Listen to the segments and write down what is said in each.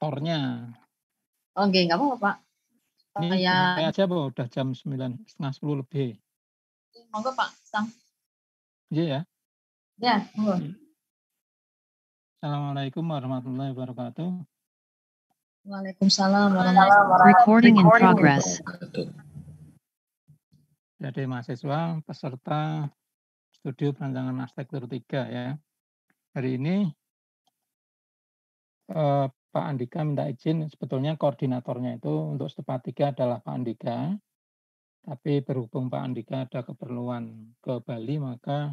tornya. Oke, oh, okay, nggak apa-apa Pak. Ini saya aja Pak, udah jam sembilan setengah sepuluh lebih. Iya, monggo Pak, sang. Iya ya. Ya, monggo. Iya. Assalamualaikum warahmatullahi wabarakatuh. Waalaikumsalam warahmatullahi wabarakatuh. Recording in progress. Jadi mahasiswa peserta studio perancangan arsitektur 3 ya. Hari ini eh, Pak Andika minta izin, sebetulnya koordinatornya itu untuk setepat tiga adalah Pak Andika, tapi berhubung Pak Andika ada keperluan ke Bali, maka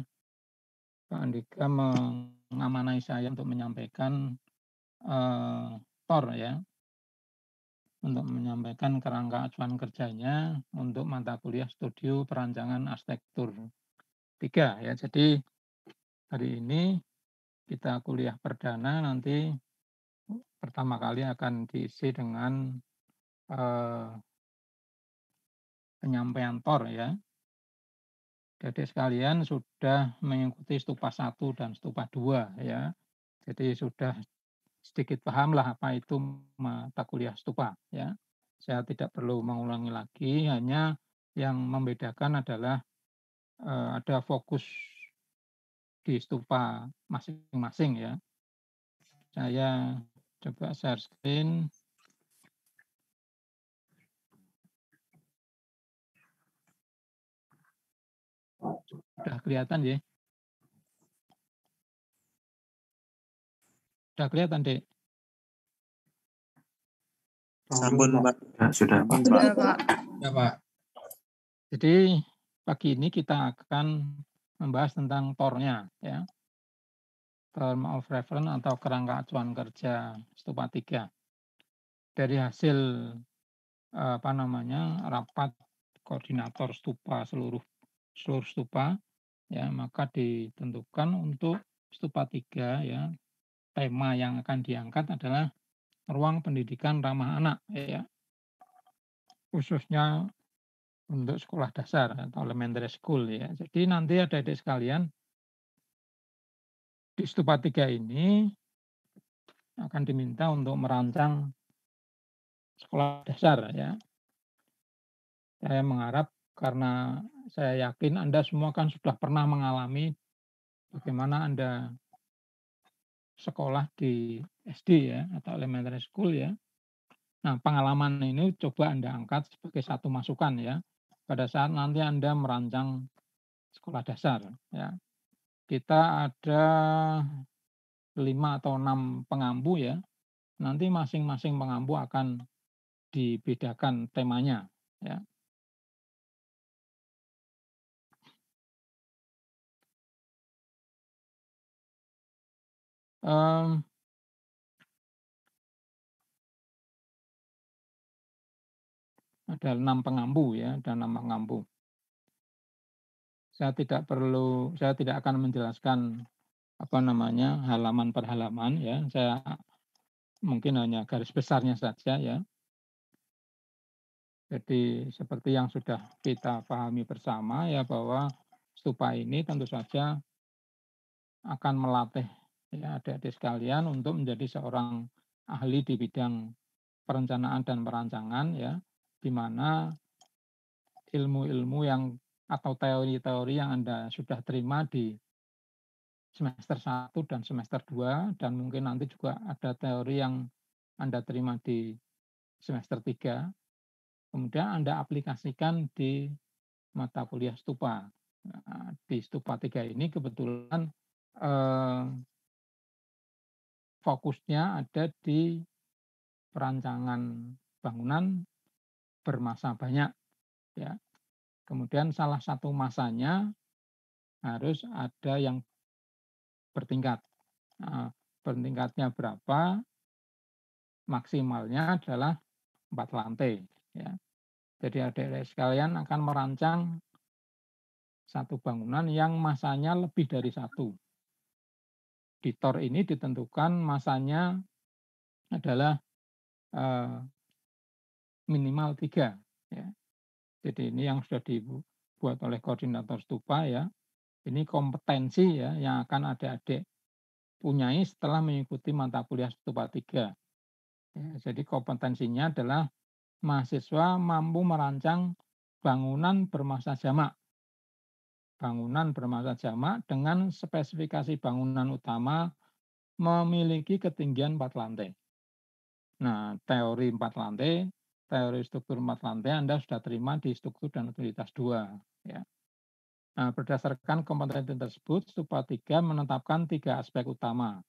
Pak Andika mengamanai saya untuk menyampaikan uh, TOR ya, untuk menyampaikan kerangka acuan kerjanya untuk mata kuliah studio perancangan arsitektur tiga ya. Jadi hari ini kita kuliah perdana nanti pertama kali akan diisi dengan eh, penyampaian TOR ya. Jadi sekalian sudah mengikuti stupa 1 dan stupa 2 ya. Jadi sudah sedikit pahamlah apa itu mata kuliah stupa ya. Saya tidak perlu mengulangi lagi, hanya yang membedakan adalah eh, ada fokus di stupa masing-masing ya. Saya Coba share screen. Sudah kelihatan ya? Sudah kelihatan, Dek? Sambun, Pak. Sudah, Pak. Sudah, Pak. Pak. Jadi, pagi ini kita akan membahas tentang tornya. Ya. Term eh, of Reference atau kerangka acuan kerja stupa 3. Dari hasil eh, apa namanya rapat koordinator stupa seluruh seluruh stupa ya maka ditentukan untuk stupa 3 ya tema yang akan diangkat adalah ruang pendidikan ramah anak ya khususnya untuk sekolah dasar atau elementary school ya. Jadi nanti ada adik sekalian di stupa tiga ini akan diminta untuk merancang sekolah dasar ya. Saya mengharap karena saya yakin Anda semua kan sudah pernah mengalami bagaimana Anda sekolah di SD ya atau elementary school ya. Nah, pengalaman ini coba Anda angkat sebagai satu masukan ya pada saat nanti Anda merancang sekolah dasar ya kita ada lima atau enam pengampu ya. Nanti masing-masing pengampu akan dibedakan temanya ya. Um, ada enam pengampu ya, ada enam pengampu saya tidak perlu saya tidak akan menjelaskan apa namanya halaman per halaman ya saya mungkin hanya garis besarnya saja ya jadi seperti yang sudah kita pahami bersama ya bahwa stupa ini tentu saja akan melatih ya adik-adik sekalian untuk menjadi seorang ahli di bidang perencanaan dan perancangan ya di mana ilmu-ilmu yang atau teori-teori yang Anda sudah terima di semester 1 dan semester 2 dan mungkin nanti juga ada teori yang Anda terima di semester 3. Kemudian Anda aplikasikan di mata kuliah stupa. Nah, di stupa 3 ini kebetulan eh, fokusnya ada di perancangan bangunan bermasa banyak ya Kemudian salah satu masanya harus ada yang bertingkat. Nah, bertingkatnya berapa? Maksimalnya adalah empat lantai. Ya. Jadi adik-adik sekalian akan merancang satu bangunan yang masanya lebih dari satu. Di TOR ini ditentukan masanya adalah eh, minimal tiga. Ya. Jadi ini yang sudah dibuat oleh koordinator stupa ya. Ini kompetensi ya yang akan adik-adik punyai setelah mengikuti mata kuliah stupa 3. Ya, jadi kompetensinya adalah mahasiswa mampu merancang bangunan bermasa jamak. Bangunan bermasa jamak dengan spesifikasi bangunan utama memiliki ketinggian 4 lantai. Nah, teori 4 lantai teori struktur empat lantai Anda sudah terima di struktur dan utilitas 2. Ya. Nah, berdasarkan kompetensi tersebut, stupa 3 menetapkan tiga aspek utama.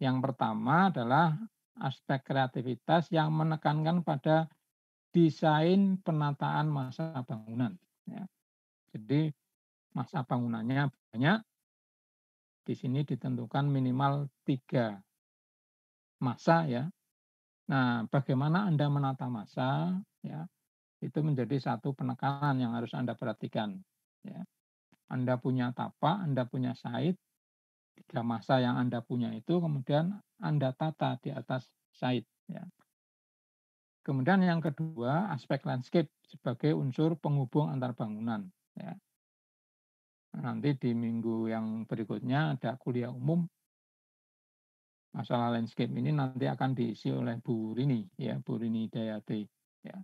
Yang pertama adalah aspek kreativitas yang menekankan pada desain penataan masa bangunan. Ya. Jadi masa bangunannya banyak. Di sini ditentukan minimal tiga masa ya Nah, bagaimana Anda menata masa, ya, itu menjadi satu penekanan yang harus Anda perhatikan. Ya. Anda punya tapak, Anda punya sait, tiga masa yang Anda punya itu kemudian Anda tata di atas sait. Ya. Kemudian yang kedua, aspek landscape sebagai unsur penghubung antar bangunan. Ya. Nanti di minggu yang berikutnya ada kuliah umum masalah landscape ini nanti akan diisi oleh Bu Rini ya Bu Rini Dayati ya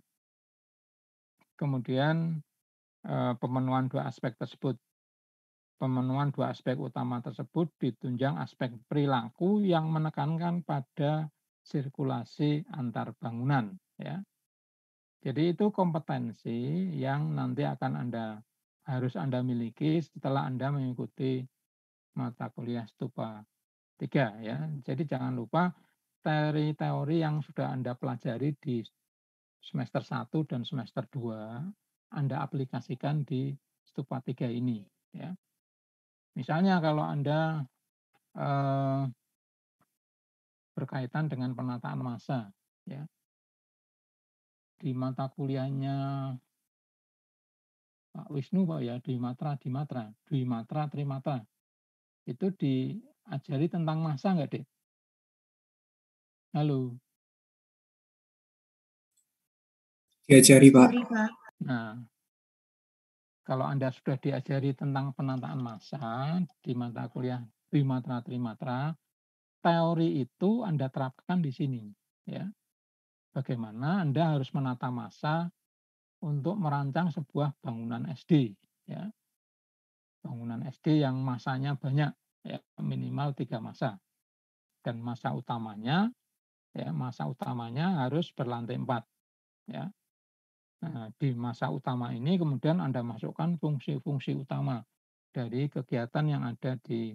kemudian eh, pemenuhan dua aspek tersebut pemenuhan dua aspek utama tersebut ditunjang aspek perilaku yang menekankan pada sirkulasi antar bangunan ya jadi itu kompetensi yang nanti akan anda harus anda miliki setelah anda mengikuti mata kuliah stupa tiga ya. Jadi jangan lupa teori-teori yang sudah Anda pelajari di semester 1 dan semester 2 Anda aplikasikan di stupa 3 ini ya. Misalnya kalau Anda eh, berkaitan dengan penataan masa ya. Di mata kuliahnya Pak Wisnu Pak ya di Matra di Matra, di Matra Trimatra. Itu di ajari tentang masa nggak, Dek? Halo. Diajari, Pak. Nah, kalau Anda sudah diajari tentang penataan masa di mata kuliah Trimatra-Trimatra, teori itu Anda terapkan di sini. ya. Bagaimana Anda harus menata masa untuk merancang sebuah bangunan SD. ya. Bangunan SD yang masanya banyak, ya minimal tiga masa dan masa utamanya ya masa utamanya harus berlantai empat ya nah, di masa utama ini kemudian anda masukkan fungsi-fungsi utama dari kegiatan yang ada di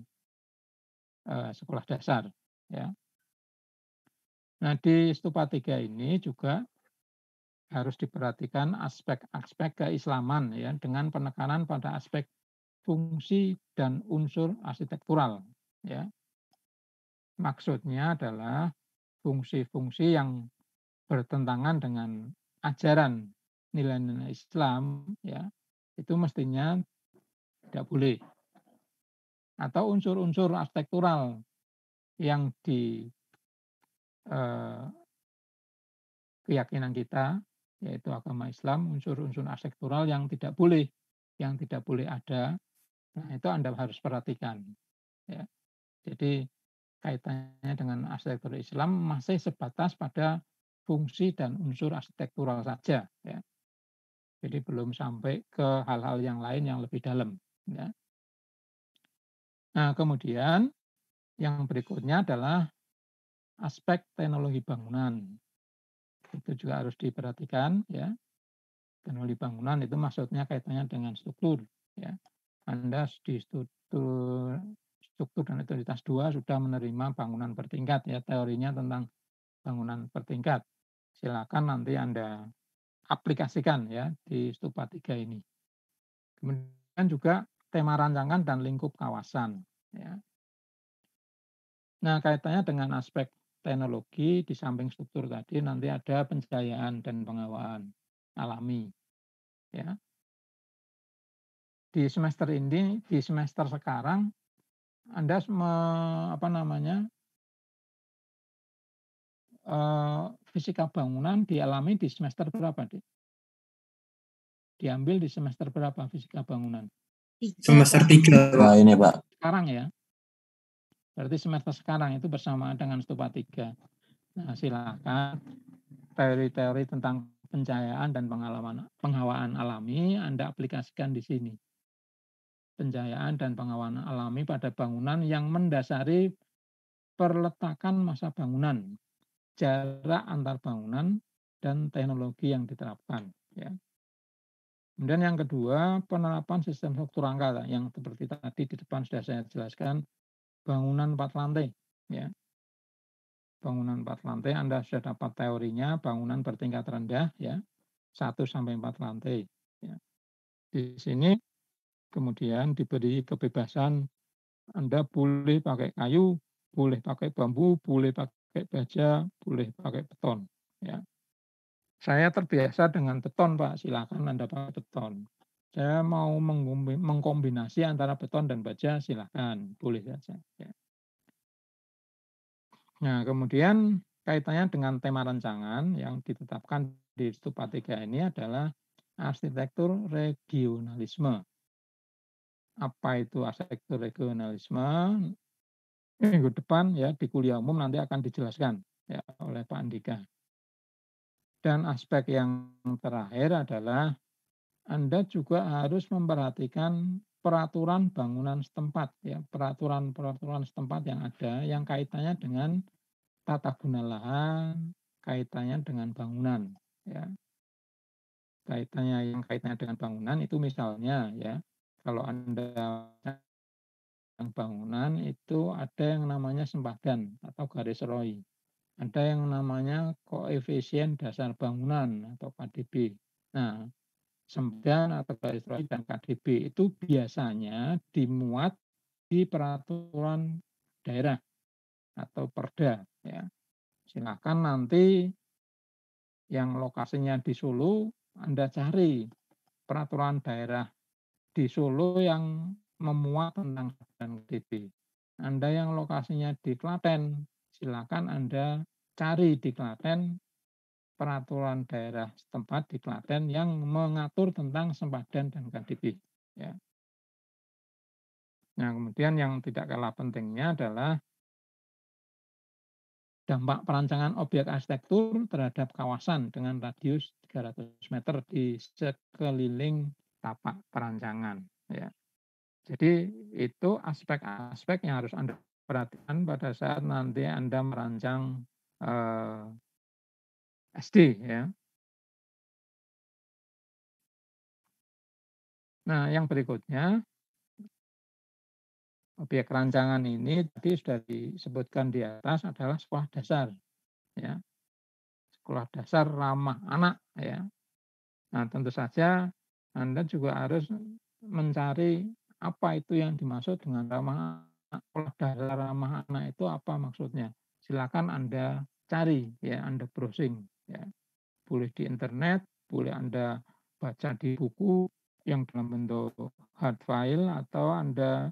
uh, sekolah dasar ya nah di stupa tiga ini juga harus diperhatikan aspek-aspek keislaman ya dengan penekanan pada aspek fungsi dan unsur arsitektural ya. Maksudnya adalah fungsi-fungsi yang bertentangan dengan ajaran nilai-nilai Islam ya itu mestinya tidak boleh atau unsur-unsur arsitektural yang di eh, keyakinan kita yaitu agama Islam unsur-unsur arsitektural yang tidak boleh yang tidak boleh ada Nah, itu Anda harus perhatikan. Ya. Jadi kaitannya dengan arsitektur Islam masih sebatas pada fungsi dan unsur arsitektural saja. Ya. Jadi belum sampai ke hal-hal yang lain yang lebih dalam. Ya. Nah, kemudian yang berikutnya adalah aspek teknologi bangunan. Itu juga harus diperhatikan ya. Teknologi bangunan itu maksudnya kaitannya dengan struktur ya. Anda di struktur struktur dan otoritas 2 sudah menerima bangunan bertingkat ya teorinya tentang bangunan bertingkat. Silakan nanti Anda aplikasikan ya di stupa 3 ini. Kemudian juga tema rancangan dan lingkup kawasan ya. Nah, kaitannya dengan aspek teknologi di samping struktur tadi nanti ada penjayaan dan pengawaan alami. Ya di semester ini di semester sekarang Anda me, apa namanya e, fisika bangunan dialami di semester berapa, Dik? Diambil di semester berapa fisika bangunan? Semester tiga. Pak. Nah, ini, Pak. Sekarang ya. Berarti semester sekarang itu bersamaan dengan stupa tiga. Nah, silakan teori-teori tentang pencahayaan dan pengalaman penghawaan alami Anda aplikasikan di sini penjayaan dan pengawalan alami pada bangunan yang mendasari perletakan masa bangunan, jarak antar bangunan, dan teknologi yang diterapkan. Ya. Kemudian yang kedua, penerapan sistem struktur angka yang seperti tadi di depan sudah saya jelaskan, bangunan empat lantai. Ya. Bangunan empat lantai, Anda sudah dapat teorinya, bangunan bertingkat rendah, ya, 1 sampai empat lantai. Ya. Di sini kemudian diberi kebebasan Anda boleh pakai kayu, boleh pakai bambu, boleh pakai baja, boleh pakai beton. Ya. Saya terbiasa dengan beton, Pak. Silakan Anda pakai beton. Saya mau mengkombinasi antara beton dan baja, silakan, boleh saja. Ya. Nah, kemudian kaitannya dengan tema rancangan yang ditetapkan di Stupa 3 ini adalah arsitektur regionalisme apa itu aspek regionalisme minggu depan ya di kuliah umum nanti akan dijelaskan ya oleh Pak Andika. Dan aspek yang terakhir adalah Anda juga harus memperhatikan peraturan bangunan setempat ya, peraturan-peraturan setempat yang ada yang kaitannya dengan tata guna lahan, kaitannya dengan bangunan ya. Kaitannya yang kaitannya dengan bangunan itu misalnya ya kalau Anda yang bangunan itu ada yang namanya sempadan atau garis ROI. Ada yang namanya koefisien dasar bangunan atau KDB. Nah, sempadan atau garis ROI dan KDB itu biasanya dimuat di peraturan daerah atau perda ya. Silakan nanti yang lokasinya di Solo Anda cari peraturan daerah di Solo yang memuat tentang dan KTP. Anda yang lokasinya di Klaten, silakan Anda cari di Klaten peraturan daerah setempat di Klaten yang mengatur tentang sempadan dan KTP. Ya. Nah, kemudian yang tidak kalah pentingnya adalah dampak perancangan objek arsitektur terhadap kawasan dengan radius 300 meter di sekeliling tapak perancangan ya. Jadi itu aspek-aspek yang harus Anda perhatikan pada saat nanti Anda merancang eh, SD ya. Nah, yang berikutnya objek rancangan ini tadi sudah disebutkan di atas adalah sekolah dasar ya. Sekolah dasar ramah anak ya. Nah, tentu saja anda juga harus mencari apa itu yang dimaksud dengan ramah anak. Dasar ramah anak itu apa maksudnya? Silakan Anda cari ya, Anda browsing ya. Boleh di internet, boleh Anda baca di buku yang dalam bentuk hard file atau Anda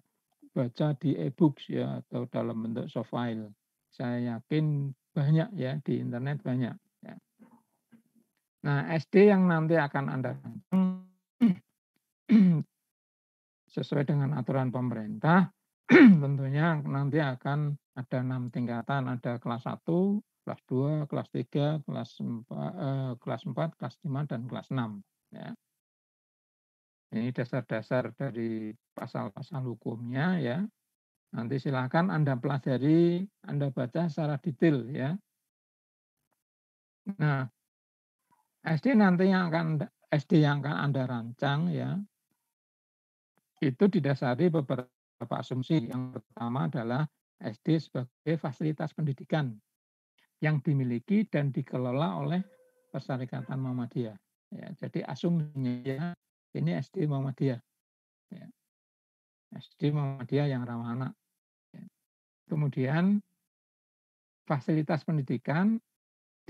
baca di e-books ya atau dalam bentuk soft file. Saya yakin banyak ya di internet banyak. Ya. Nah SD yang nanti akan Anda sesuai dengan aturan pemerintah tentunya nanti akan ada enam tingkatan, ada kelas 1, kelas 2, kelas 3, kelas 4, eh, kelas 4, kelas 5 dan kelas 6 ya. Ini dasar-dasar dari pasal-pasal hukumnya ya. Nanti silakan Anda pelajari, Anda baca secara detail ya. Nah, SD nanti yang akan SD yang akan Anda rancang ya, itu didasari beberapa asumsi. Yang pertama adalah SD sebagai fasilitas pendidikan yang dimiliki dan dikelola oleh Persyarikatan Muhammadiyah. Ya, jadi asumsinya ya, ini SD Muhammadiyah. Ya. SD Muhammadiyah yang ramah anak. Ya. Kemudian fasilitas pendidikan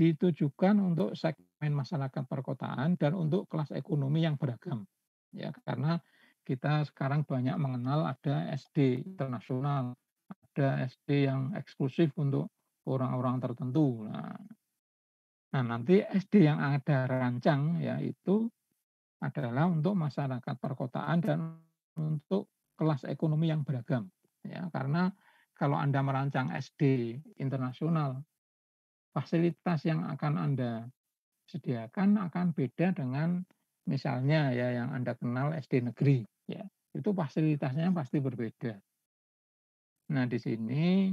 ditujukan untuk segmen masyarakat perkotaan dan untuk kelas ekonomi yang beragam. Ya, karena kita sekarang banyak mengenal ada SD internasional, ada SD yang eksklusif untuk orang-orang tertentu. Nah, nah, nanti SD yang ada rancang yaitu adalah untuk masyarakat perkotaan dan untuk kelas ekonomi yang beragam. Ya, karena kalau Anda merancang SD internasional, fasilitas yang akan Anda sediakan akan beda dengan misalnya ya yang Anda kenal SD negeri ya itu fasilitasnya pasti berbeda. Nah, di sini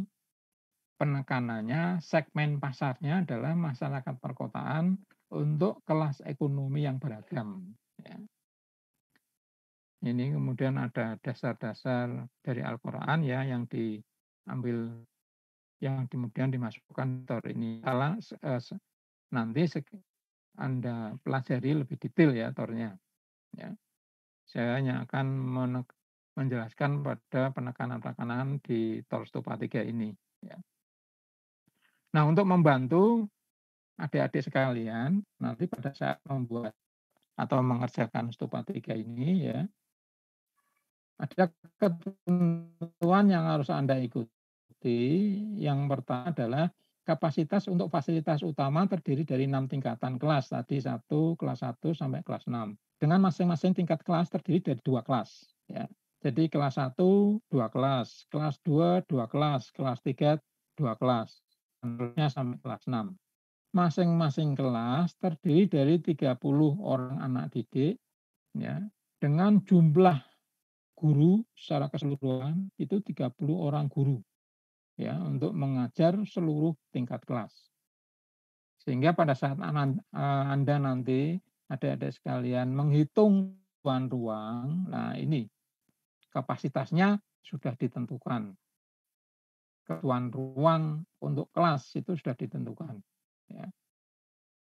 penekanannya segmen pasarnya adalah masyarakat perkotaan untuk kelas ekonomi yang beragam. Ya. Ini kemudian ada dasar-dasar dari Al-Quran ya yang diambil yang kemudian dimasukkan tor ini salah eh, nanti anda pelajari lebih detail ya tornya. Ya. Saya hanya akan menjelaskan pada penekanan-penekanan di tor stupa 3 ini. Ya. Nah, untuk membantu adik-adik sekalian, nanti pada saat membuat atau mengerjakan stupa 3 ini ya, ada ketentuan yang harus Anda ikuti. Yang pertama adalah Kapasitas untuk fasilitas utama terdiri dari enam tingkatan kelas, tadi satu kelas 1 sampai kelas 6. Dengan masing-masing tingkat kelas terdiri dari dua kelas. Ya. Jadi kelas 1, dua kelas, kelas 2, dua kelas, kelas 3, dua kelas, seterusnya sampai kelas 6. Masing-masing kelas terdiri dari 30 orang anak didik, ya, dengan jumlah guru secara keseluruhan itu 30 orang guru ya untuk mengajar seluruh tingkat kelas. Sehingga pada saat eh, Anda nanti ada-ada sekalian menghitung tuan ruang, nah ini kapasitasnya sudah ditentukan. Ketuan ruang untuk kelas itu sudah ditentukan. Ya.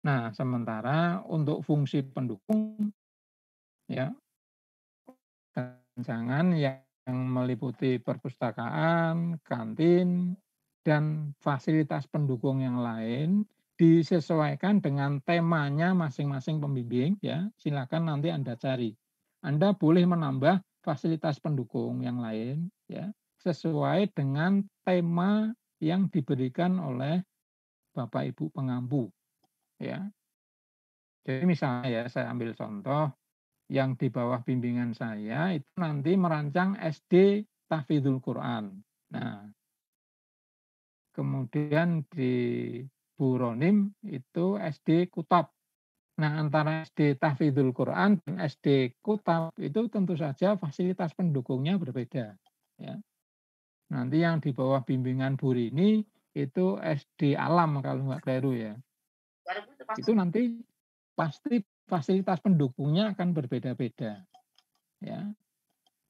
Nah, sementara untuk fungsi pendukung, ya, jangan yang yang meliputi perpustakaan, kantin, dan fasilitas pendukung yang lain disesuaikan dengan temanya masing-masing pembimbing ya. Silakan nanti Anda cari. Anda boleh menambah fasilitas pendukung yang lain ya sesuai dengan tema yang diberikan oleh Bapak Ibu pengampu ya. Jadi misalnya ya saya ambil contoh yang di bawah bimbingan saya itu nanti merancang SD Tahfidzul Quran. Nah, kemudian di Buronim itu SD Kutab. Nah, antara SD Tahfidzul Quran dan SD Kutab itu tentu saja fasilitas pendukungnya berbeda. Ya. Nanti yang di bawah bimbingan Burini itu SD Alam kalau nggak keliru ya. Itu nanti pasti fasilitas pendukungnya akan berbeda-beda. Ya.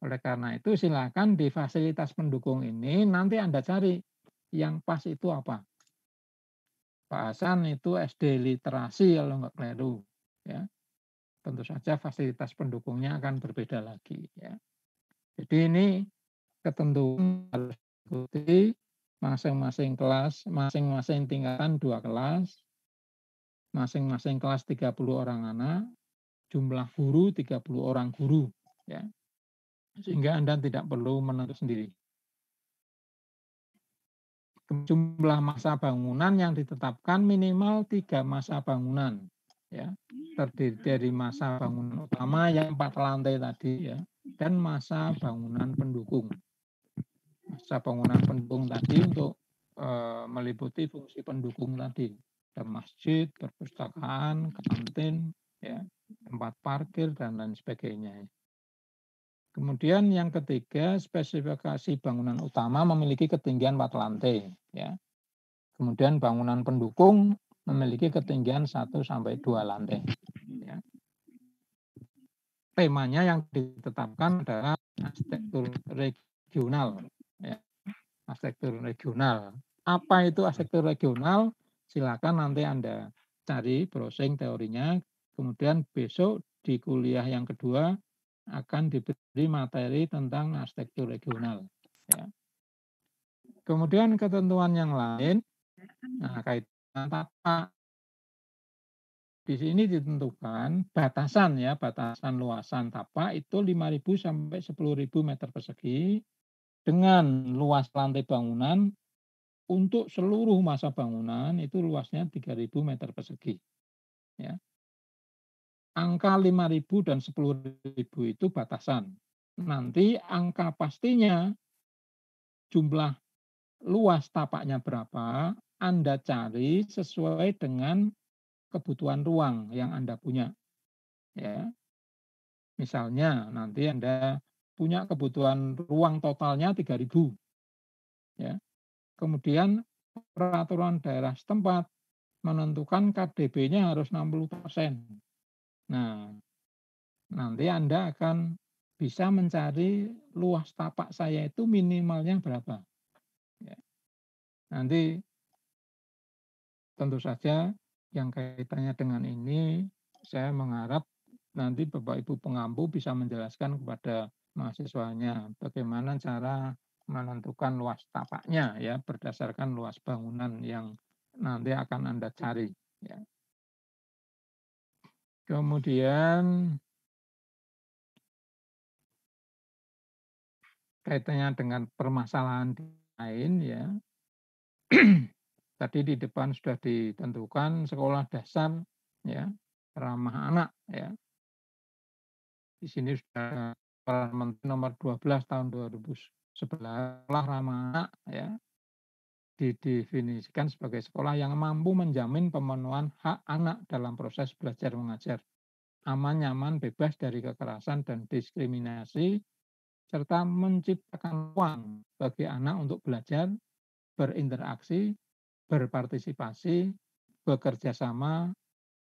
Oleh karena itu silakan di fasilitas pendukung ini nanti Anda cari yang pas itu apa. Pak Hasan itu SD literasi kalau nggak keliru. Ya. Tentu saja fasilitas pendukungnya akan berbeda lagi. Ya. Jadi ini ketentuan harus ikuti masing-masing kelas, masing-masing tingkatan dua kelas, masing-masing kelas 30 orang anak, jumlah guru 30 orang guru ya. Sehingga Anda tidak perlu menentu sendiri. Jumlah masa bangunan yang ditetapkan minimal tiga masa bangunan ya terdiri dari masa bangunan utama yang empat lantai tadi ya dan masa bangunan pendukung masa bangunan pendukung tadi untuk eh, meliputi fungsi pendukung tadi ada masjid, perpustakaan, kantin, ya, tempat parkir dan lain sebagainya. Kemudian yang ketiga, spesifikasi bangunan utama memiliki ketinggian 4 lantai, ya. Kemudian bangunan pendukung memiliki ketinggian 1 sampai 2 lantai, ya. Temanya yang ditetapkan adalah arsitektur regional, ya. Arsitektur regional. Apa itu arsitektur regional? silakan nanti Anda cari browsing teorinya. Kemudian besok di kuliah yang kedua akan diberi materi tentang arsitektur regional. Ya. Kemudian ketentuan yang lain, nah kaitan tata. Di sini ditentukan batasan ya, batasan luasan tapa itu 5.000 sampai 10.000 meter persegi dengan luas lantai bangunan untuk seluruh masa bangunan itu luasnya 3.000 meter persegi. Ya. Angka 5.000 dan 10.000 itu batasan. Nanti angka pastinya jumlah luas tapaknya berapa, Anda cari sesuai dengan kebutuhan ruang yang Anda punya. Ya. Misalnya nanti Anda punya kebutuhan ruang totalnya 3000. Ya. Kemudian peraturan daerah setempat menentukan KDB-nya harus 60%. Nah, nanti Anda akan bisa mencari luas tapak saya itu minimalnya berapa. Ya. Nanti tentu saja yang kaitannya dengan ini, saya mengharap nanti Bapak Ibu pengampu bisa menjelaskan kepada mahasiswanya bagaimana cara menentukan luas tapaknya ya berdasarkan luas bangunan yang nanti akan Anda cari ya. Kemudian kaitannya dengan permasalahan lain ya. Tadi di depan sudah ditentukan sekolah dasar ya, ramah anak ya. Di sini sudah Peraturan Menteri nomor 12 tahun 2010 sebelah sekolah ramah ya didefinisikan sebagai sekolah yang mampu menjamin pemenuhan hak anak dalam proses belajar mengajar aman nyaman bebas dari kekerasan dan diskriminasi serta menciptakan ruang bagi anak untuk belajar berinteraksi berpartisipasi bekerja sama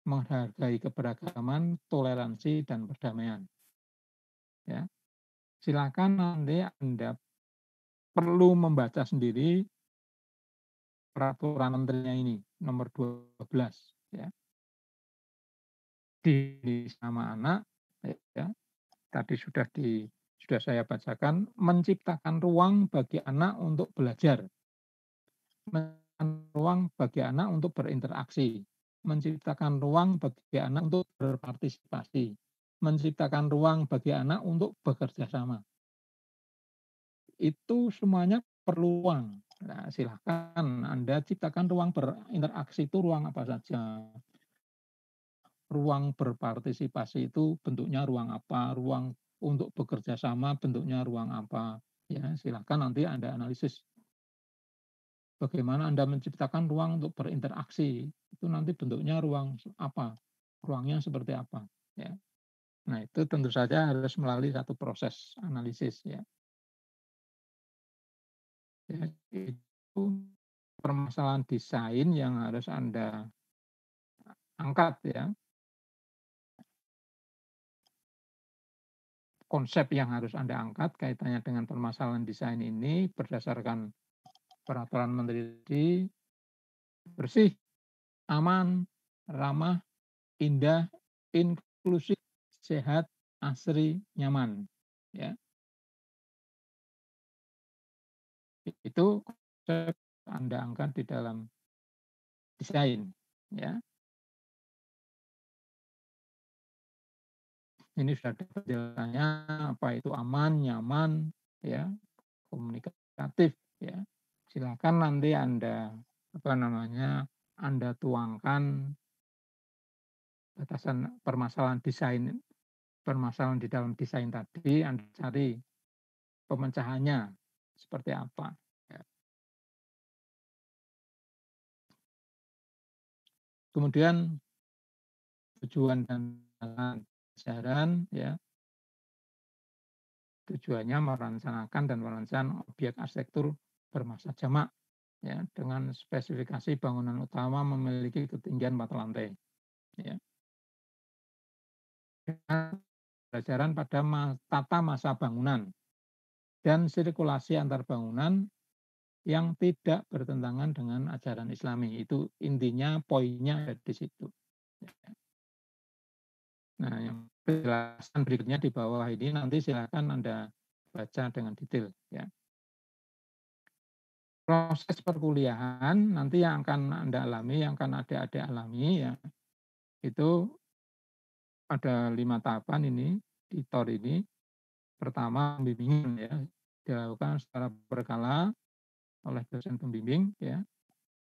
menghargai keberagaman toleransi dan perdamaian ya silakan nanti Anda perlu membaca sendiri peraturan menterinya ini nomor 12 ya di sama anak ya tadi sudah di sudah saya bacakan menciptakan ruang bagi anak untuk belajar menciptakan ruang bagi anak untuk berinteraksi menciptakan ruang bagi anak untuk berpartisipasi menciptakan ruang bagi anak untuk bekerja sama itu semuanya perlu ruang. Nah, silahkan Anda ciptakan ruang berinteraksi itu ruang apa saja. Ruang berpartisipasi itu bentuknya ruang apa, ruang untuk bekerja sama bentuknya ruang apa. Ya, silahkan nanti Anda analisis bagaimana Anda menciptakan ruang untuk berinteraksi. Itu nanti bentuknya ruang apa? Ruangnya seperti apa, ya. Nah, itu tentu saja harus melalui satu proses analisis ya ya, itu permasalahan desain yang harus Anda angkat ya. Konsep yang harus Anda angkat kaitannya dengan permasalahan desain ini berdasarkan peraturan menteri di bersih, aman, ramah, indah, inklusif, sehat, asri, nyaman. Ya. itu Anda angkat di dalam desain ya. Ini sudah ada penjelasannya apa itu aman, nyaman ya, komunikatif ya. Silakan nanti Anda apa namanya Anda tuangkan batasan permasalahan desain permasalahan di dalam desain tadi Anda cari pemecahannya seperti apa. Ya. Kemudian tujuan dan ajaran ya tujuannya merancangkan dan merancang objek arsitektur bermasa jamak ya dengan spesifikasi bangunan utama memiliki ketinggian empat lantai ya pelajaran pada tata masa bangunan dan sirkulasi antar bangunan yang tidak bertentangan dengan ajaran Islami. Itu intinya poinnya ada di situ. Nah, yang penjelasan berikutnya di bawah ini nanti silakan Anda baca dengan detail ya. Proses perkuliahan nanti yang akan Anda alami, yang akan adik-adik alami ya. Itu ada lima tahapan ini di TOR ini pertama pembimbingan ya dilakukan secara berkala oleh dosen pembimbing ya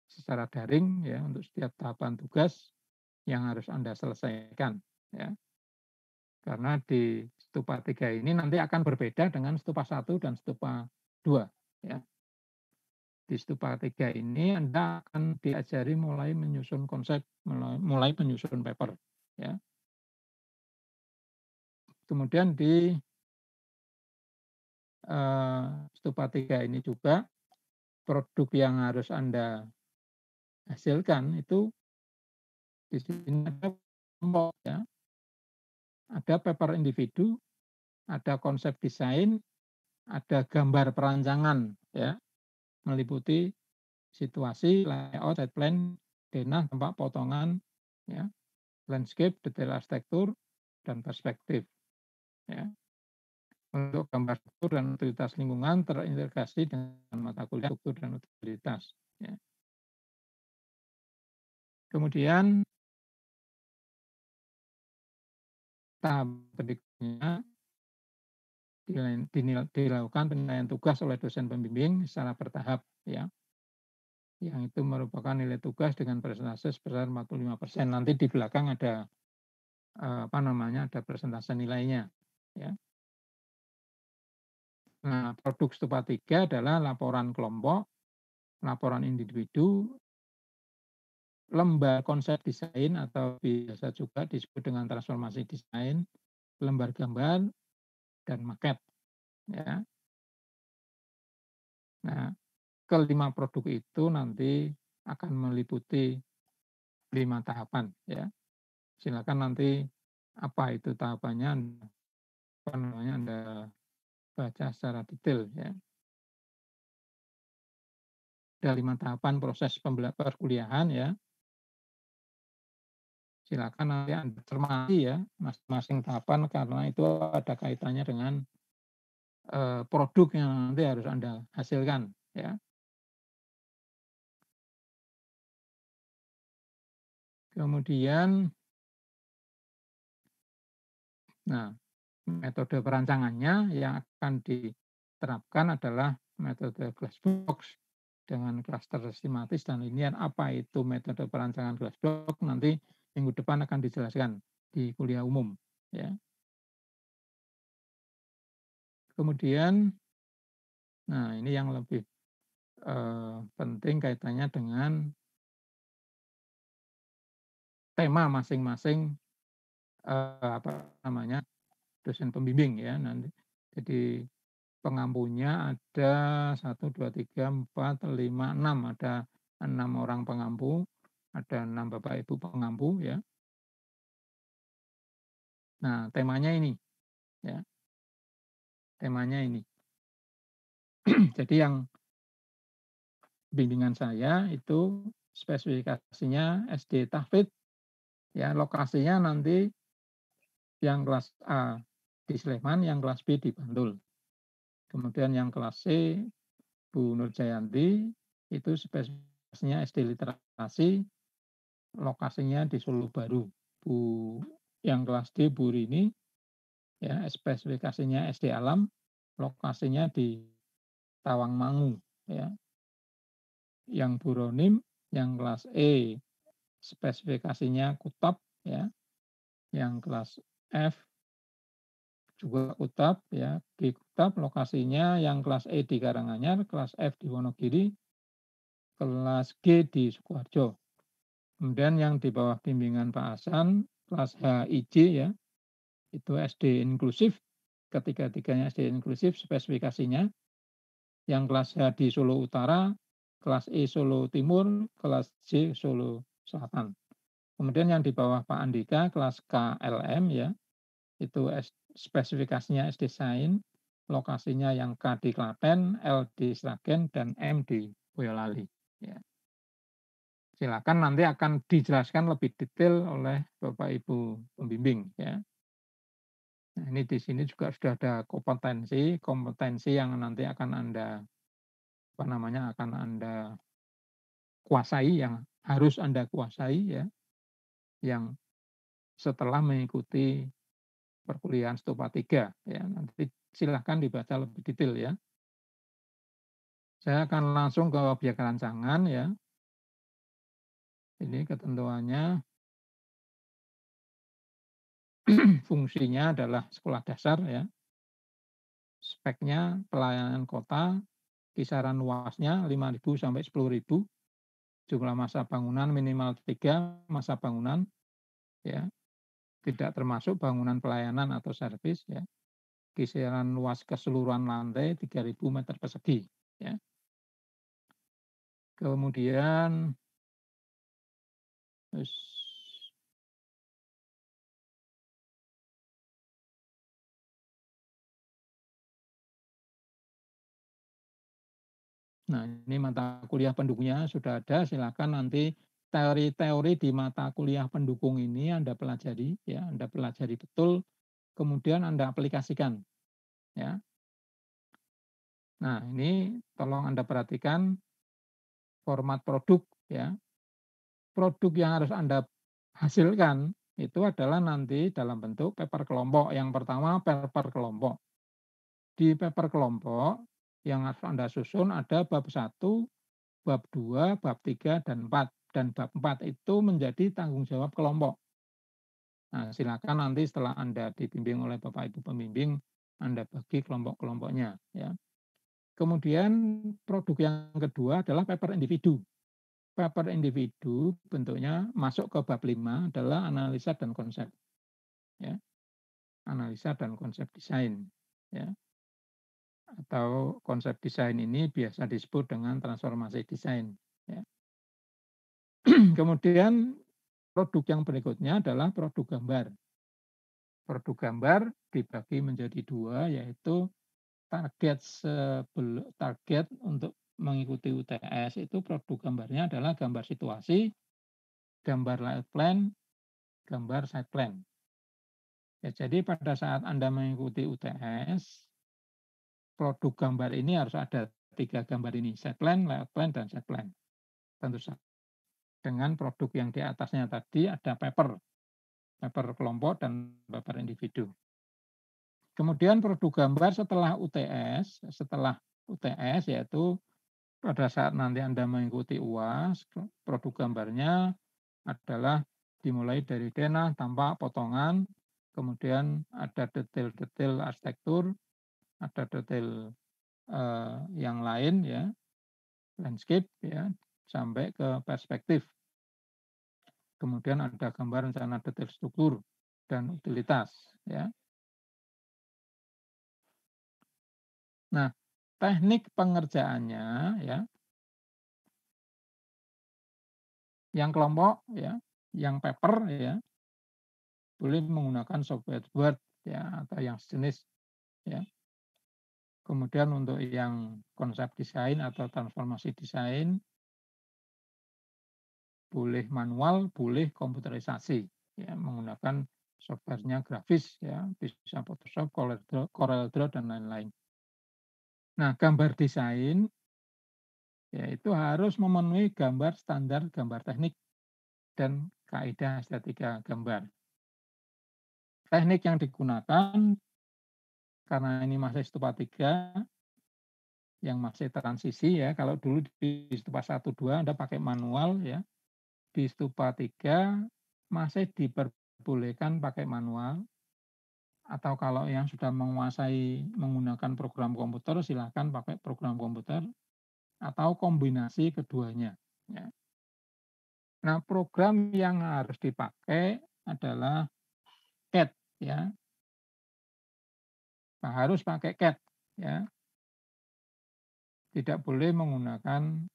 secara daring ya untuk setiap tahapan tugas yang harus Anda selesaikan ya. Karena di stupa 3 ini nanti akan berbeda dengan stupa 1 dan stupa 2 ya. Di stupa 3 ini Anda akan diajari mulai menyusun konsep, mulai, mulai menyusun paper ya. Kemudian di Eh, stupa tiga ini juga produk yang harus Anda hasilkan itu di sini ada kelompok ya. Ada paper individu, ada konsep desain, ada gambar perancangan ya. Meliputi situasi, layout, site plan, denah, tempat potongan ya, landscape, detail arsitektur dan perspektif ya untuk gambar struktur dan utilitas lingkungan terintegrasi dengan mata kuliah struktur dan utilitas. Ya. Kemudian tahap berikutnya dilakukan penilaian tugas oleh dosen pembimbing secara bertahap ya yang itu merupakan nilai tugas dengan persentase sebesar 45 persen. Nanti di belakang ada eh, apa namanya ada persentase nilainya. Ya. Nah, produk stupa tiga adalah laporan kelompok, laporan individu, lembar konsep desain atau biasa juga disebut dengan transformasi desain, lembar gambar, dan maket. Ya. Nah, kelima produk itu nanti akan meliputi lima tahapan. Ya. Silakan nanti apa itu tahapannya, apa namanya Anda baca secara detail ya. Ada lima tahapan proses perkuliahan ya. Silakan nanti Anda cermati ya masing-masing tahapan karena itu ada kaitannya dengan eh, produk yang nanti harus Anda hasilkan ya. Kemudian Nah, metode perancangannya yang akan diterapkan adalah metode box dengan cluster sistematis dan linier. Apa itu metode perancangan box nanti minggu depan akan dijelaskan di kuliah umum. Ya. Kemudian, nah ini yang lebih eh, penting kaitannya dengan tema masing-masing eh, apa namanya dosen pembimbing ya nanti. Jadi pengampunya ada satu dua tiga empat lima enam Ada enam orang pengampu, ada enam Bapak Ibu pengampu ya. Nah, temanya ini ya. Temanya ini. Jadi yang bimbingan saya itu spesifikasinya SD Tahfidz ya lokasinya nanti yang kelas A di Sleman, yang kelas B di Bantul. Kemudian yang kelas C Bu Nur Jayanti itu spesialisnya SD literasi, lokasinya di Solo Baru. Bu yang kelas D Bu Rini ya spesifikasinya SD Alam, lokasinya di Tawangmangu ya. Yang Bu Ronim yang kelas E spesifikasinya kutub, ya. Yang kelas F dua kutab ya di kutab lokasinya yang kelas E di Karanganyar, kelas F di Wonogiri, kelas G di Sukoharjo. Kemudian yang di bawah bimbingan Pak Hasan, kelas HIJ ya, itu SD inklusif, ketiga-tiganya SD inklusif spesifikasinya. Yang kelas H di Solo Utara, kelas E Solo Timur, kelas J Solo Selatan. Kemudian yang di bawah Pak Andika, kelas KLM ya, itu spesifikasinya SD Sain, lokasinya yang K di Klaten, L di Sragen, dan M di Boyolali. Ya. Silakan nanti akan dijelaskan lebih detail oleh Bapak Ibu pembimbing. Ya. Nah, ini di sini juga sudah ada kompetensi, kompetensi yang nanti akan Anda apa namanya akan Anda kuasai yang harus Anda kuasai ya. Yang setelah mengikuti perkuliahan Stupa 3. Ya, nanti silahkan dibaca lebih detail ya. Saya akan langsung ke objek rancangan ya. Ini ketentuannya. Fungsinya adalah sekolah dasar ya. Speknya pelayanan kota, kisaran luasnya 5.000 sampai 10.000. Jumlah masa bangunan minimal 3 masa bangunan ya tidak termasuk bangunan pelayanan atau servis ya kisaran luas keseluruhan lantai 3000 meter persegi ya kemudian terus, Nah, ini mata kuliah pendukungnya sudah ada. Silakan nanti teori-teori di mata kuliah pendukung ini Anda pelajari ya, Anda pelajari betul kemudian Anda aplikasikan ya. Nah, ini tolong Anda perhatikan format produk ya. Produk yang harus Anda hasilkan itu adalah nanti dalam bentuk paper kelompok. Yang pertama paper kelompok. Di paper kelompok yang harus Anda susun ada bab 1, bab 2, bab 3 dan 4 dan bab 4 itu menjadi tanggung jawab kelompok. Nah, silakan nanti setelah Anda dibimbing oleh Bapak Ibu pembimbing, Anda bagi kelompok-kelompoknya ya. Kemudian produk yang kedua adalah paper individu. Paper individu bentuknya masuk ke bab 5 adalah analisa dan konsep. Ya. Analisa dan konsep desain ya. Atau konsep desain ini biasa disebut dengan transformasi desain ya. Kemudian produk yang berikutnya adalah produk gambar. Produk gambar dibagi menjadi dua, yaitu target target untuk mengikuti UTS itu produk gambarnya adalah gambar situasi, gambar layout plan, gambar site plan. Ya, jadi pada saat Anda mengikuti UTS, produk gambar ini harus ada tiga gambar ini, site plan, layout plan, dan site plan. Tentu saja dengan produk yang di atasnya tadi ada paper, paper kelompok dan paper individu. Kemudian produk gambar setelah UTS, setelah UTS yaitu pada saat nanti Anda mengikuti UAS, produk gambarnya adalah dimulai dari denah tanpa potongan, kemudian ada detail-detail arsitektur, ada detail uh, yang lain ya, landscape ya, sampai ke perspektif. Kemudian ada gambar rencana detail struktur dan utilitas. Ya. Nah, teknik pengerjaannya ya, yang kelompok ya, yang paper ya, boleh menggunakan software Word ya atau yang sejenis ya. Kemudian untuk yang konsep desain atau transformasi desain boleh manual, boleh komputerisasi, ya, menggunakan softwarenya grafis, ya, bisa Photoshop, Corel Draw, dan lain-lain. Nah, gambar desain yaitu harus memenuhi gambar standar gambar teknik dan kaidah estetika gambar. Teknik yang digunakan karena ini masih stupa 3 yang masih transisi ya. Kalau dulu di stupa 1 2 Anda pakai manual ya di stupa 3 masih diperbolehkan pakai manual atau kalau yang sudah menguasai menggunakan program komputer silahkan pakai program komputer atau kombinasi keduanya. Ya. Nah program yang harus dipakai adalah CAT ya. Nah, harus pakai CAT ya. Tidak boleh menggunakan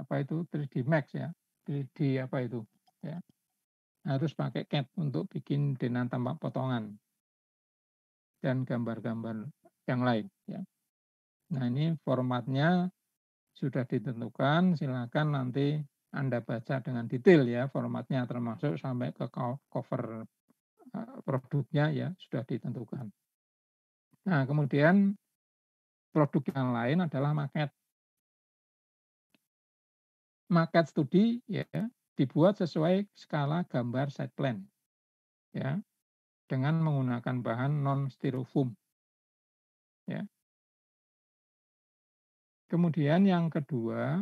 apa itu 3D Max ya 3D apa itu ya harus pakai CAD untuk bikin dengan tampak potongan dan gambar-gambar yang lain ya nah ini formatnya sudah ditentukan silakan nanti anda baca dengan detail ya formatnya termasuk sampai ke cover e, produknya ya sudah ditentukan. Nah kemudian produk yang lain adalah maket market studi ya dibuat sesuai skala gambar site plan ya dengan menggunakan bahan non styrofoam ya kemudian yang kedua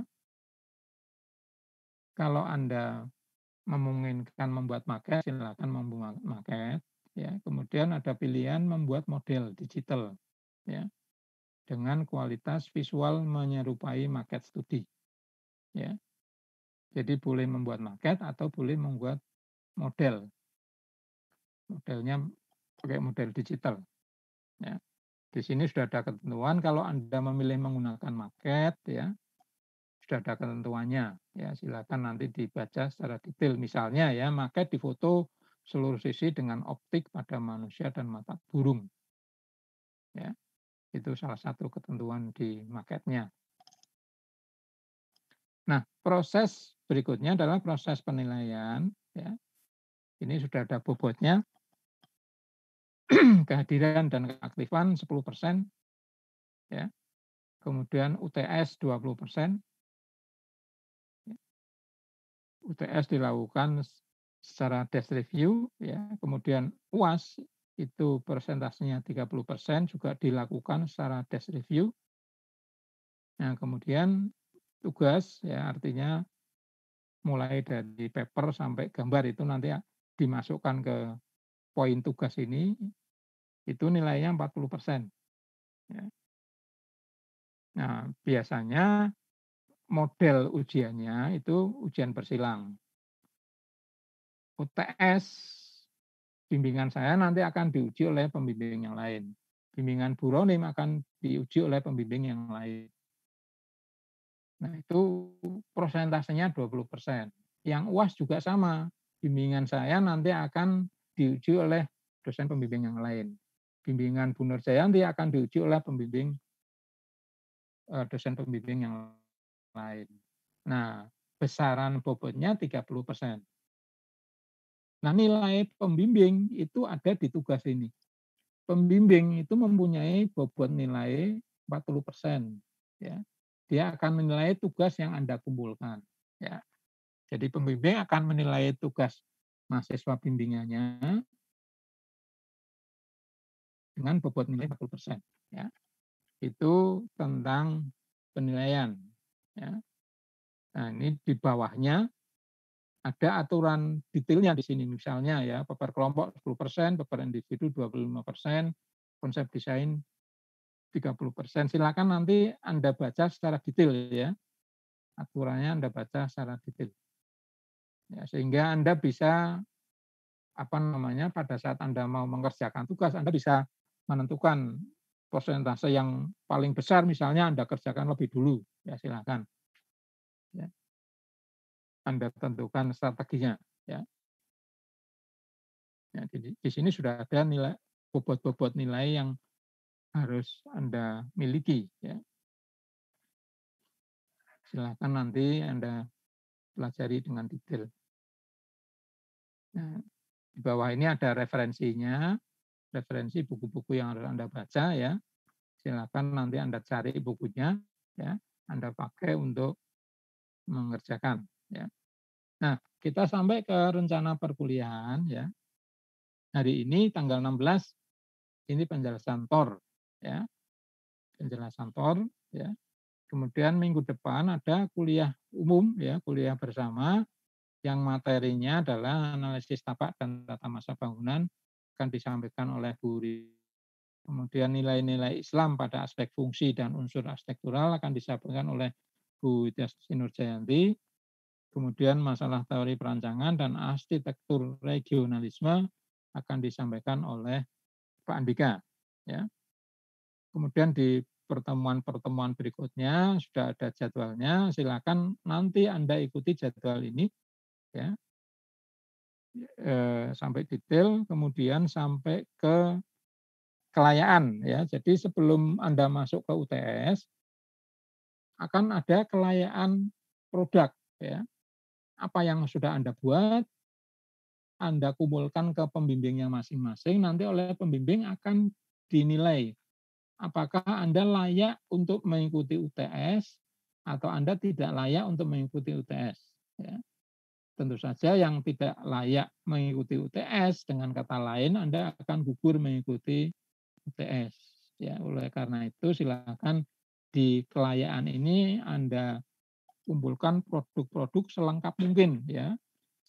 kalau anda memungkinkan membuat maket silakan membuat maket ya kemudian ada pilihan membuat model digital ya dengan kualitas visual menyerupai market studi, ya jadi boleh membuat maket atau boleh membuat model. Modelnya pakai model digital. Ya. Di sini sudah ada ketentuan kalau Anda memilih menggunakan maket ya sudah ada ketentuannya ya silakan nanti dibaca secara detail misalnya ya maket difoto seluruh sisi dengan optik pada manusia dan mata burung ya itu salah satu ketentuan di maketnya. Nah, proses Berikutnya adalah proses penilaian. Ya. Ini sudah ada bobotnya. Kehadiran dan keaktifan 10 persen. Ya. Kemudian UTS 20 persen. UTS dilakukan secara desk review. Ya. Kemudian UAS itu persentasenya 30 persen juga dilakukan secara desk review. Nah, kemudian tugas ya artinya mulai dari paper sampai gambar itu nanti dimasukkan ke poin tugas ini itu nilainya 40 persen. Ya. Nah, biasanya model ujiannya itu ujian bersilang. UTS bimbingan saya nanti akan diuji oleh pembimbing yang lain. Bimbingan buronim akan diuji oleh pembimbing yang lain. Nah, itu prosentasenya 20 persen. Yang UAS juga sama. Bimbingan saya nanti akan diuji oleh dosen pembimbing yang lain. Bimbingan Bu Nur nanti akan diuji oleh pembimbing e, dosen pembimbing yang lain. Nah, besaran bobotnya 30 persen. Nah, nilai pembimbing itu ada di tugas ini. Pembimbing itu mempunyai bobot nilai 40 persen. Ya dia akan menilai tugas yang Anda kumpulkan. Ya. Jadi pembimbing akan menilai tugas mahasiswa bimbingannya dengan bobot nilai 40%. Ya. Itu tentang penilaian. Ya. Nah, ini di bawahnya ada aturan detailnya di sini. Misalnya ya, paper kelompok 10%, paper individu 25%, konsep desain 30%. persen. Silakan nanti Anda baca secara detail ya. Aturannya Anda baca secara detail. Ya, sehingga Anda bisa apa namanya pada saat Anda mau mengerjakan tugas Anda bisa menentukan persentase yang paling besar misalnya Anda kerjakan lebih dulu. Ya silakan. Ya. Anda tentukan strateginya ya. Ya, di, di sini sudah ada nilai bobot-bobot nilai yang harus Anda miliki. Ya. Silahkan nanti Anda pelajari dengan detail. Nah, di bawah ini ada referensinya, referensi buku-buku yang harus Anda baca ya. Silakan nanti Anda cari bukunya ya, Anda pakai untuk mengerjakan ya. Nah, kita sampai ke rencana perkuliahan ya. Hari ini tanggal 16 ini penjelasan TOR ya penjelasan tol ya kemudian minggu depan ada kuliah umum ya kuliah bersama yang materinya adalah analisis tapak dan tata masa bangunan akan disampaikan oleh Bu Kemudian nilai-nilai Islam pada aspek fungsi dan unsur arsitektural akan disampaikan oleh Bu Sinur Jayanti. Kemudian masalah teori perancangan dan arsitektur regionalisme akan disampaikan oleh Pak Andika. Ya. Kemudian di pertemuan-pertemuan berikutnya sudah ada jadwalnya. Silakan nanti Anda ikuti jadwal ini ya. E, sampai detail kemudian sampai ke kelayaan ya. Jadi sebelum Anda masuk ke UTS akan ada kelayaan produk ya. Apa yang sudah Anda buat, anda kumpulkan ke pembimbingnya masing-masing, nanti oleh pembimbing akan dinilai apakah Anda layak untuk mengikuti UTS atau Anda tidak layak untuk mengikuti UTS. Ya. Tentu saja yang tidak layak mengikuti UTS, dengan kata lain Anda akan gugur mengikuti UTS. Ya, oleh karena itu silakan di kelayaan ini Anda kumpulkan produk-produk selengkap mungkin ya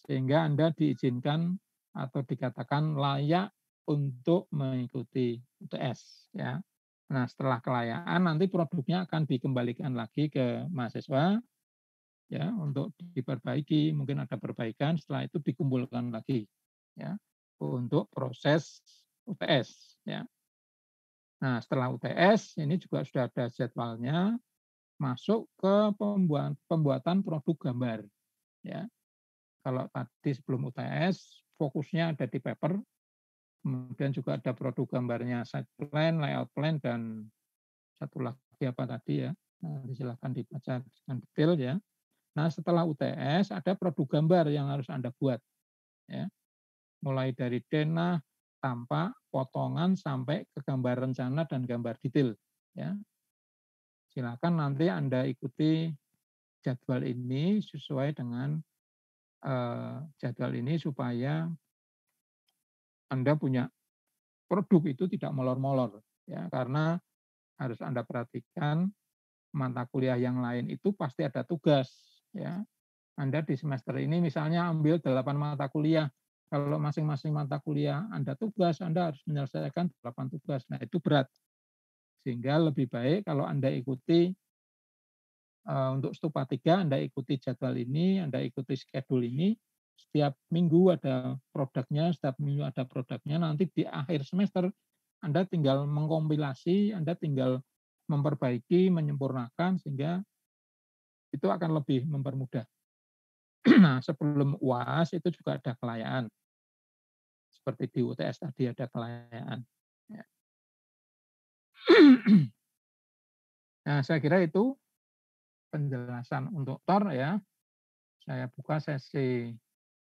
sehingga Anda diizinkan atau dikatakan layak untuk mengikuti UTS ya. Nah, setelah kelayaan nanti produknya akan dikembalikan lagi ke mahasiswa ya untuk diperbaiki, mungkin ada perbaikan, setelah itu dikumpulkan lagi ya untuk proses UTS ya. Nah, setelah UTS ini juga sudah ada jadwalnya masuk ke pembuatan pembuatan produk gambar ya. Kalau tadi sebelum UTS fokusnya ada di paper, kemudian juga ada produk gambarnya site plan, layout plan, dan satu lagi apa tadi ya, nah, silahkan dibaca dengan detail ya. Nah setelah UTS ada produk gambar yang harus Anda buat. ya Mulai dari denah, tampak, potongan, sampai ke gambar rencana dan gambar detail. ya Silakan nanti Anda ikuti jadwal ini sesuai dengan eh, jadwal ini supaya anda punya produk itu tidak molor-molor ya karena harus Anda perhatikan mata kuliah yang lain itu pasti ada tugas ya. Anda di semester ini misalnya ambil 8 mata kuliah. Kalau masing-masing mata kuliah Anda tugas, Anda harus menyelesaikan 8 tugas. Nah, itu berat. Sehingga lebih baik kalau Anda ikuti eh, untuk stupa 3 Anda ikuti jadwal ini, Anda ikuti schedule ini, setiap minggu ada produknya, setiap minggu ada produknya. Nanti di akhir semester Anda tinggal mengkompilasi, Anda tinggal memperbaiki, menyempurnakan sehingga itu akan lebih mempermudah. Nah, sebelum UAS itu juga ada kelayaan. Seperti di UTS tadi ada kelayaan. Ya. Nah, saya kira itu penjelasan untuk TOR ya. Saya buka sesi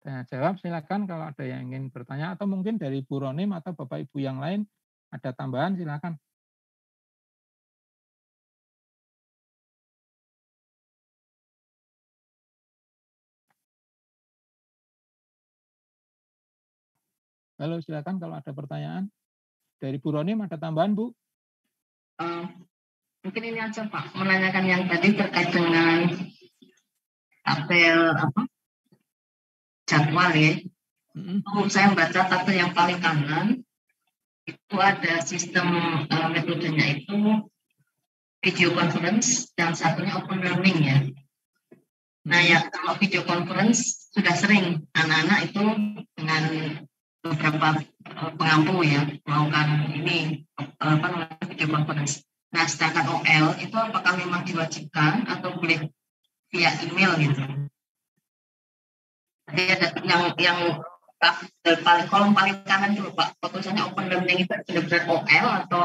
Nah, jawab silakan kalau ada yang ingin bertanya atau mungkin dari Bu Ronim atau Bapak Ibu yang lain ada tambahan silakan. Halo, silakan kalau ada pertanyaan. Dari Bu Ronim ada tambahan, Bu? Uh, mungkin ini aja Pak, menanyakan yang tadi terkait dengan tabel apa jadwal ya. -hmm. saya membaca tabel yang paling kanan itu ada sistem uh, metodenya itu video conference dan satunya open learning ya. Nah ya kalau video conference sudah sering anak-anak itu dengan beberapa e, pengampu ya melakukan ini e, apa namanya video conference. Nah sedangkan OL itu apakah memang diwajibkan atau boleh via email gitu? ada iya, yang yang paling kolom paling kanan dulu pak tulisannya open learning itu sudah benar OL atau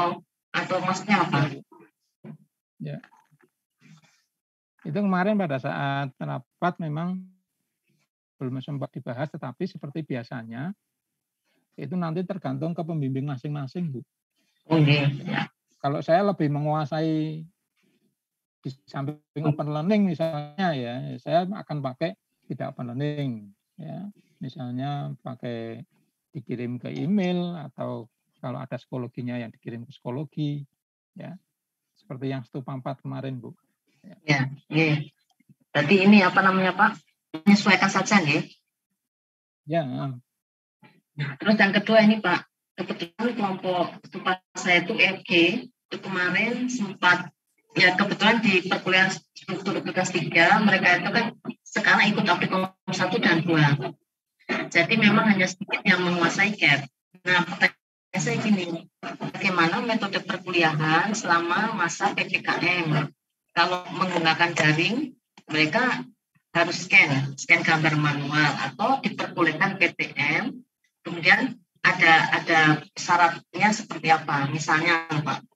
atau maksudnya apa? Ya. Itu kemarin pada saat rapat memang belum sempat dibahas, tetapi seperti biasanya itu nanti tergantung ke pembimbing masing-masing, Bu. Oh, iya. Kalau saya lebih menguasai di samping open learning misalnya ya, saya akan pakai tidak open learning ya misalnya pakai dikirim ke email atau kalau ada psikologinya yang dikirim ke psikologi ya seperti yang stup empat kemarin bu ya, iya tadi ini apa namanya pak menyesuaikan saja nih ya nah, terus yang kedua ini pak kebetulan kelompok tempat saya itu RG itu kemarin sempat ya kebetulan di perkuliahan struktur tugas tiga mereka itu kan sekarang ikut aplikasi satu dan dua jadi memang hanya sedikit yang menguasai CAP nah pertanyaan saya gini bagaimana metode perkuliahan selama masa PPKM kalau menggunakan daring mereka harus scan scan gambar manual atau diperbolehkan PTM kemudian ada ada syaratnya seperti apa misalnya Pak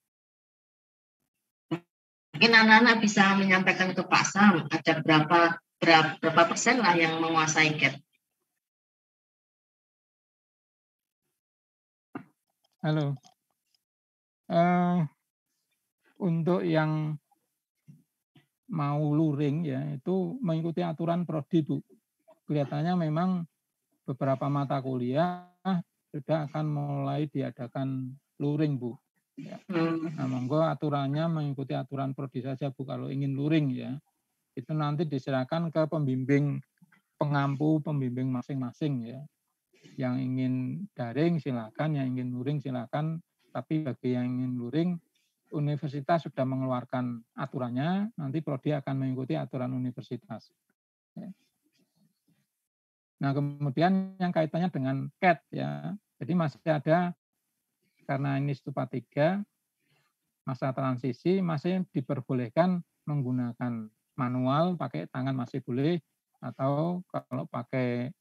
mungkin anak-anak bisa menyampaikan ke Pak Sam ada berapa berapa, berapa persen lah yang menguasai CAT. Halo. Uh, untuk yang mau luring ya itu mengikuti aturan prodi bu. Kelihatannya memang beberapa mata kuliah sudah akan mulai diadakan luring bu. Ya. Hmm. Nah, monggo aturannya mengikuti aturan prodi saja Bu kalau ingin luring ya. Itu nanti diserahkan ke pembimbing pengampu pembimbing masing-masing ya. Yang ingin daring silakan, yang ingin luring silakan, tapi bagi yang ingin luring universitas sudah mengeluarkan aturannya, nanti prodi akan mengikuti aturan universitas. Ya. Nah, kemudian yang kaitannya dengan CAT ya. Jadi masih ada karena ini stupa tiga masa transisi masih diperbolehkan menggunakan manual, pakai tangan masih boleh, atau kalau pakai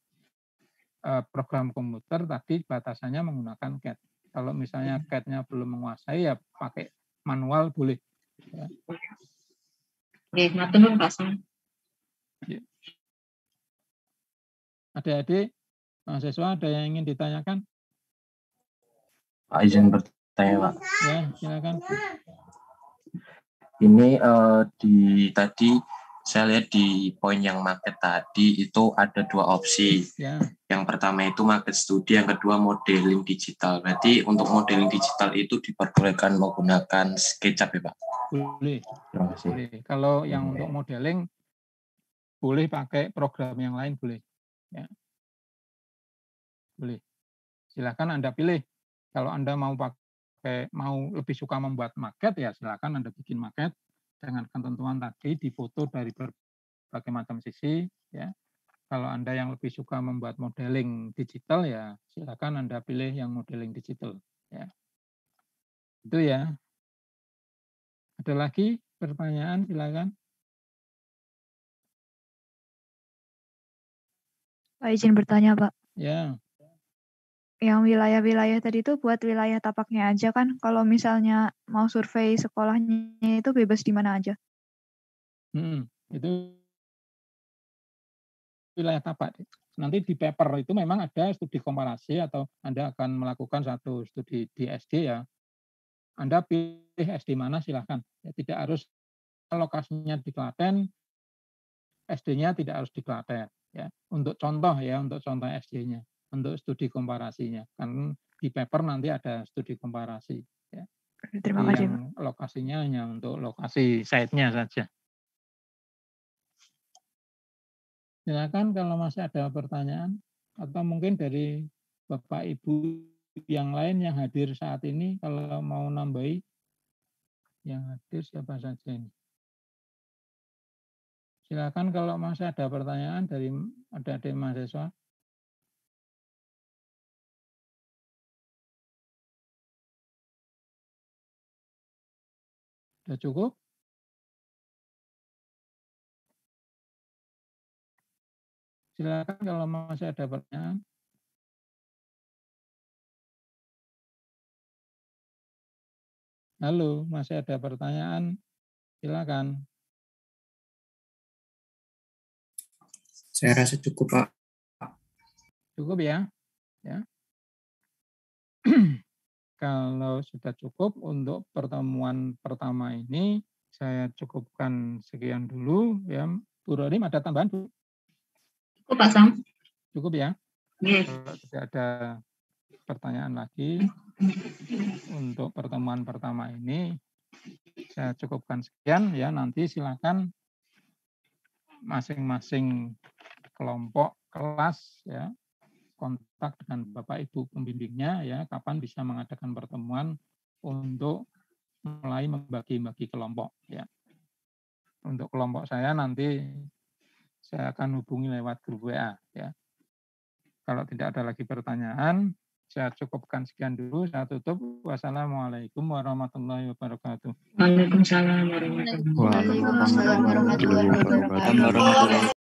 eh, program komputer tadi batasannya menggunakan CAD Kalau misalnya hmm. cad nya belum menguasai, ya pakai manual boleh. Ya. Oke, Pak ada. Ya. Adik-adik, mahasiswa ada yang ingin ditanyakan? Pak izin bertanya Pak. Ya, silakan. Ini uh, di tadi saya lihat di poin yang market tadi itu ada dua opsi. Ya. Yang pertama itu market study, yang kedua modeling digital. Berarti untuk modeling digital itu diperbolehkan menggunakan SketchUp ya Pak? Boleh. Terima kasih. Boleh. Kalau yang okay. untuk modeling boleh pakai program yang lain boleh. Ya. Boleh. Silakan Anda pilih kalau Anda mau pakai mau lebih suka membuat market ya silakan Anda bikin market dengan ketentuan tadi difoto dari berbagai macam sisi ya. Kalau Anda yang lebih suka membuat modeling digital ya silakan Anda pilih yang modeling digital ya. Itu ya. Ada lagi pertanyaan silakan. Pak izin bertanya, Pak. Ya yang wilayah-wilayah tadi itu buat wilayah tapaknya aja kan. Kalau misalnya mau survei sekolahnya itu bebas di mana aja. Hmm, itu wilayah tapak. Nanti di paper itu memang ada studi komparasi atau Anda akan melakukan satu studi di SD ya. Anda pilih SD mana silahkan. Ya, tidak harus lokasinya di Klaten, SD-nya tidak harus di Klaten. Ya. Untuk contoh ya, untuk contoh SD-nya untuk studi komparasinya. Kan di paper nanti ada studi komparasi. Ya. Terima kasih. Yang lokasinya hanya untuk lokasi site-nya saja. Silakan kalau masih ada pertanyaan atau mungkin dari Bapak Ibu yang lain yang hadir saat ini kalau mau nambahi yang hadir siapa saja ini. Silakan kalau masih ada pertanyaan dari ada dari mahasiswa. Sudah cukup? Silakan kalau masih ada pertanyaan. Halo, masih ada pertanyaan? Silakan. Saya rasa cukup, Pak. Cukup ya. Ya. kalau sudah cukup untuk pertemuan pertama ini saya cukupkan sekian dulu ya. Bu Rolim ada tambahan Bu? Cukup Pak Sam. Cukup ya. Yes. tidak ada pertanyaan lagi untuk pertemuan pertama ini saya cukupkan sekian ya nanti silakan masing-masing kelompok kelas ya kontak dengan Bapak Ibu pembimbingnya ya kapan bisa mengadakan pertemuan untuk mulai membagi-bagi kelompok ya. Untuk kelompok saya nanti saya akan hubungi lewat grup WA ya. Kalau tidak ada lagi pertanyaan, saya cukupkan sekian dulu, saya tutup. Wassalamualaikum warahmatullahi wabarakatuh. Waalaikumsalam warahmatullahi wabarakatuh.